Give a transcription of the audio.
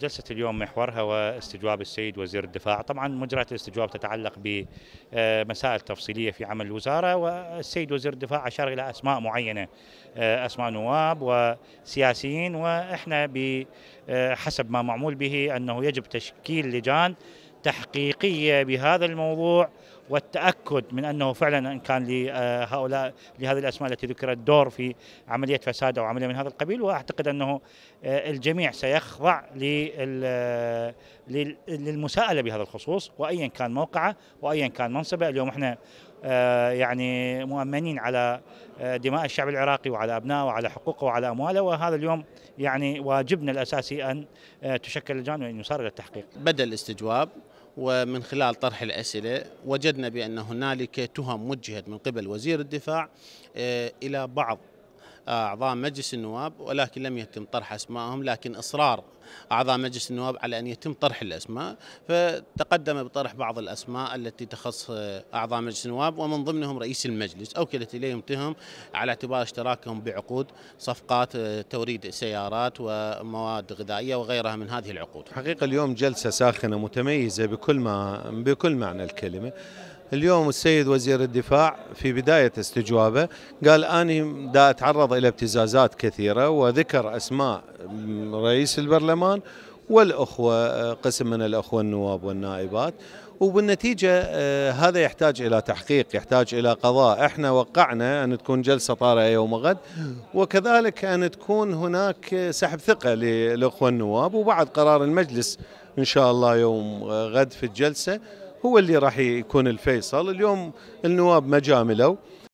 جلسة اليوم محورها واستجواب السيد وزير الدفاع طبعا مجريات الاستجواب تتعلق بمسائل تفصيلية في عمل الوزارة والسيد وزير الدفاع أشار إلى أسماء معينة آه، أسماء نواب وسياسيين وإحنا بحسب آه، ما معمول به أنه يجب تشكيل لجان تحقيقية بهذا الموضوع والتاكد من انه فعلا ان كان لهؤلاء آه، لهذه الاسماء التي ذكرت دور في عمليه فساد او عمليه من هذا القبيل واعتقد انه آه، الجميع سيخضع آه، للمساءله بهذا الخصوص وايا كان موقعه وايا كان منصبه اليوم احنا يعني مؤمنين على دماء الشعب العراقي وعلى ابنائه وعلى حقوقه وعلى امواله وهذا اليوم يعني واجبنا الاساسي ان تشكل لجان وان يصار الى التحقيق. بدا الاستجواب ومن خلال طرح الأسئلة وجدنا بأن هنالك تهم وجهت من قبل وزير الدفاع آه، إلى بعض أعضاء مجلس النواب ولكن لم يتم طرح أسمائهم لكن إصرار أعضاء مجلس النواب على أن يتم طرح الأسماء فتقدم بطرح بعض الأسماء التي تخص أعضاء مجلس النواب ومن ضمنهم رئيس المجلس أوكلت إليهم تهم على اعتبار اشتراكهم بعقود صفقات آه، توريد سيارات ومواد غذائية وغيرها من هذه العقود حقيقة اليوم جلسة ساخنة متميزة بكل, ما بكل معنى الكلمة اليوم السيد وزير الدفاع في بداية استجوابه قال أنا دا أتعرض إلى ابتزازات كثيرة وذكر أسماء رئيس البرلمان والأخوة قسم من الأخوة النواب والنائبات وبالنتيجة آه، هذا يحتاج إلى تحقيق يحتاج إلى قضاء احنا وقعنا أن تكون جلسة طارئة يوم غد وكذلك أن تكون هناك سحب ثقة للأخوة النواب وبعد قرار المجلس إن شاء الله يوم غد في الجلسة هو اللي راح يكون الفيصل اليوم النواب ما جاملوا